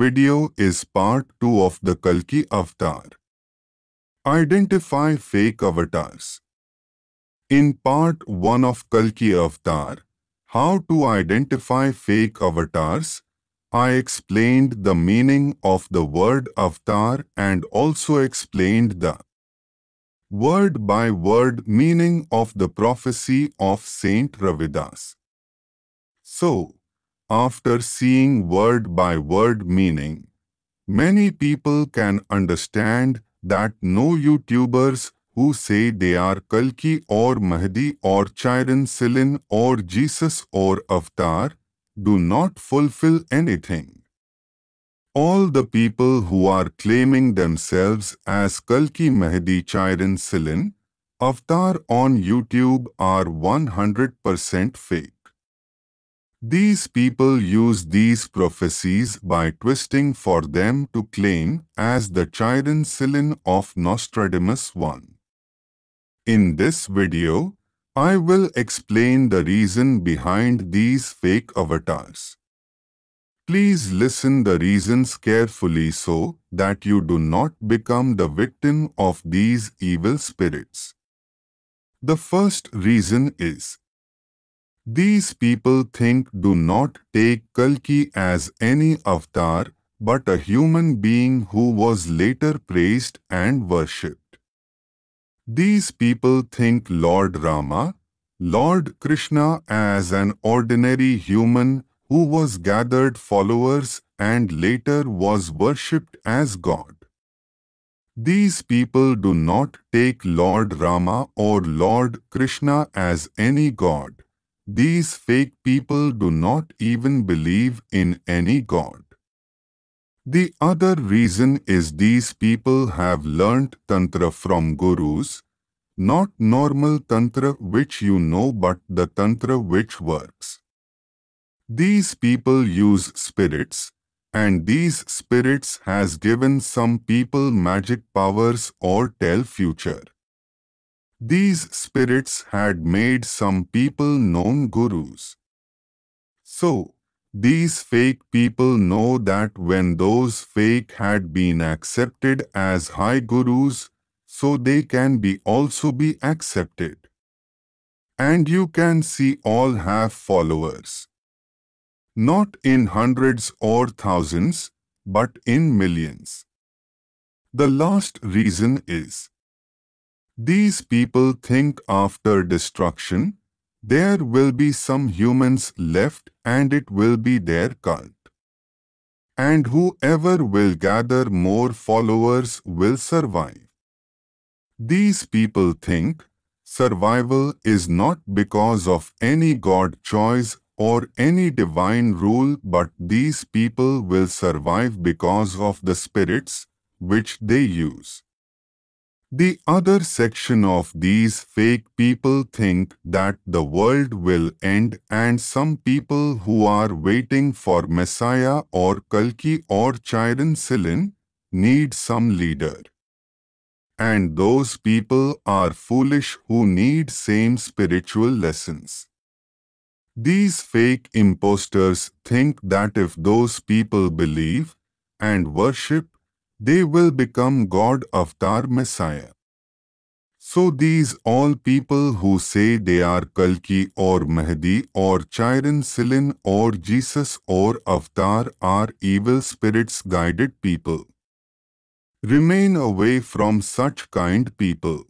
video is part 2 of the Kalki avatar. Identify fake avatars. In part 1 of Kalki avatar, how to identify fake avatars, I explained the meaning of the word avatar and also explained the word by word meaning of the prophecy of Saint Ravidas. So, after seeing word by word meaning, many people can understand that no YouTubers who say they are Kalki or Mahdi or Chiron Silin or Jesus or Avatar do not fulfill anything. All the people who are claiming themselves as Kalki Mahdi Chiron Silin Avatar on YouTube are 100% fake. These people use these prophecies by twisting for them to claim as the Chiron Silin of Nostradamus 1. In this video, I will explain the reason behind these fake avatars. Please listen the reasons carefully so that you do not become the victim of these evil spirits. The first reason is these people think do not take Kalki as any avatar but a human being who was later praised and worshipped. These people think Lord Rama, Lord Krishna as an ordinary human who was gathered followers and later was worshipped as God. These people do not take Lord Rama or Lord Krishna as any god. These fake people do not even believe in any God. The other reason is these people have learnt Tantra from gurus, not normal Tantra which you know but the Tantra which works. These people use spirits, and these spirits has given some people magic powers or tell future. These spirits had made some people known gurus. So, these fake people know that when those fake had been accepted as high gurus, so they can be also be accepted. And you can see all have followers. Not in hundreds or thousands, but in millions. The last reason is these people think after destruction, there will be some humans left and it will be their cult. And whoever will gather more followers will survive. These people think survival is not because of any God choice or any divine rule but these people will survive because of the spirits which they use. The other section of these fake people think that the world will end and some people who are waiting for Messiah or Kalki or Chiron Silin need some leader. And those people are foolish who need same spiritual lessons. These fake imposters think that if those people believe and worship they will become God Avatar Messiah. So these all people who say they are Kalki or Mahdi or Chiron Silin or Jesus or Avatar are evil spirits guided people. Remain away from such kind people.